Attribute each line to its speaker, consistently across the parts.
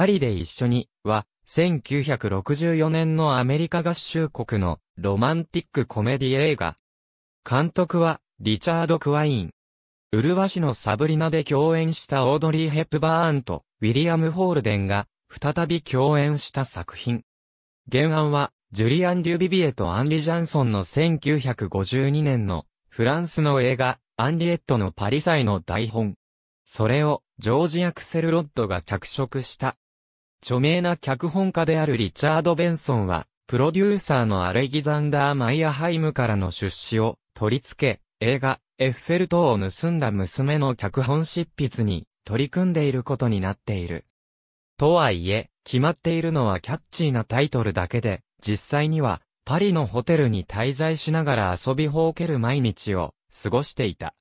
Speaker 1: パリで一緒には、1964年のアメリカ合衆国のロマンティックコメディ映画。監督はリチャード・クワイン。ウルワシのサブリナで共演したオードリー・ヘップバーンとウィリアム・ホールデンが再び共演した作品。原案はジュリアン・デュビビエとアンリ・ジャンソンの1952年のフランスの映画アンリエットのパリ祭の台本。それをジョージ・アクセル・ロッドが脚色した。著名な脚本家であるリチャード・ベンソンは、プロデューサーのアレギザンダー・マイアハイムからの出資を取り付け、映画、エッフェル塔を盗んだ娘の脚本執筆に取り組んでいることになっている。とはいえ、決まっているのはキャッチーなタイトルだけで、実際には、パリのホテルに滞在しながら遊びほうける毎日を過ごしていた。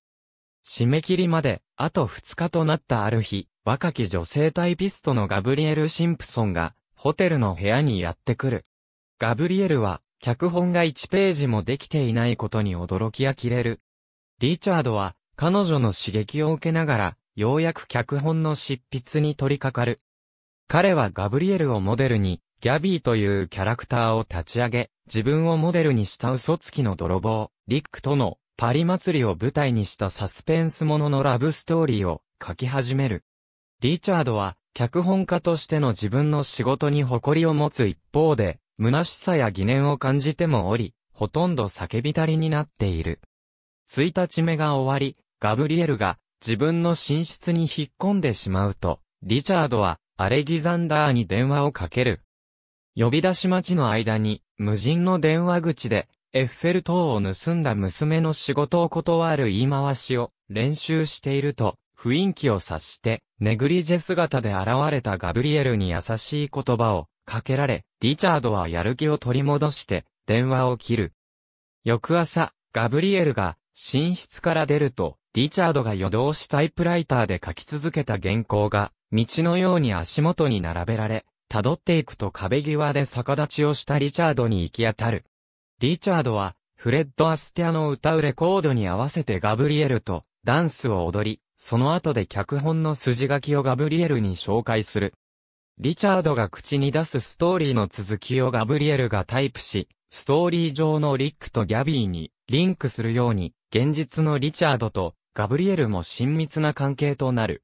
Speaker 1: 締め切りまで、あと2日となったある日、若き女性タイピストのガブリエル・シンプソンが、ホテルの部屋にやってくる。ガブリエルは、脚本が1ページもできていないことに驚ききれる。リチャードは、彼女の刺激を受けながら、ようやく脚本の執筆に取り掛かる。彼はガブリエルをモデルに、ギャビーというキャラクターを立ち上げ、自分をモデルにした嘘つきの泥棒、リックとのパリ祭りを舞台にしたサスペンスもののラブストーリーを書き始める。リチャードは、脚本家としての自分の仕事に誇りを持つ一方で、虚しさや疑念を感じてもおり、ほとんど叫びたりになっている。1日目が終わり、ガブリエルが自分の寝室に引っ込んでしまうと、リチャードはアレギザンダーに電話をかける。呼び出し待ちの間に、無人の電話口で、エッフェル塔を盗んだ娘の仕事を断る言い回しを練習していると、雰囲気を察して、ネグリジェ姿で現れたガブリエルに優しい言葉をかけられ、リチャードはやる気を取り戻して、電話を切る。翌朝、ガブリエルが寝室から出ると、リチャードが夜通しタイプライターで書き続けた原稿が、道のように足元に並べられ、辿っていくと壁際で逆立ちをしたリチャードに行き当たる。リチャードは、フレッド・アステアの歌うレコードに合わせてガブリエルとダンスを踊り、その後で脚本の筋書きをガブリエルに紹介する。リチャードが口に出すストーリーの続きをガブリエルがタイプし、ストーリー上のリックとギャビーにリンクするように、現実のリチャードとガブリエルも親密な関係となる。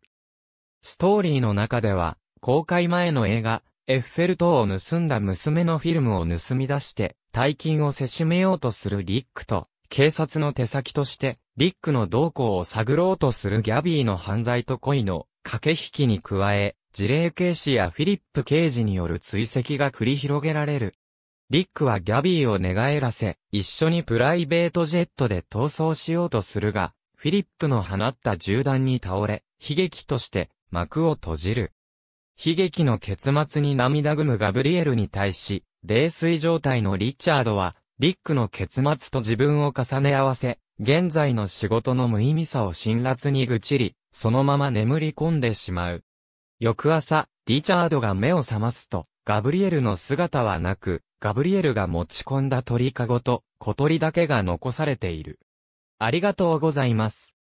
Speaker 1: ストーリーの中では、公開前の映画、エッフェル塔を盗んだ娘のフィルムを盗み出して、大金をせしめようとするリックと、警察の手先として、リックの動向を探ろうとするギャビーの犯罪と恋の駆け引きに加え、事例警視やフィリップ刑事による追跡が繰り広げられる。リックはギャビーを寝返らせ、一緒にプライベートジェットで逃走しようとするが、フィリップの放った銃弾に倒れ、悲劇として幕を閉じる。悲劇の結末に涙ぐむガブリエルに対し、泥酔状態のリチャードは、リックの結末と自分を重ね合わせ、現在の仕事の無意味さを辛辣に愚痴り、そのまま眠り込んでしまう。翌朝、リチャードが目を覚ますと、ガブリエルの姿はなく、ガブリエルが持ち込んだ鳥かごと小鳥だけが残されている。ありがとうございます。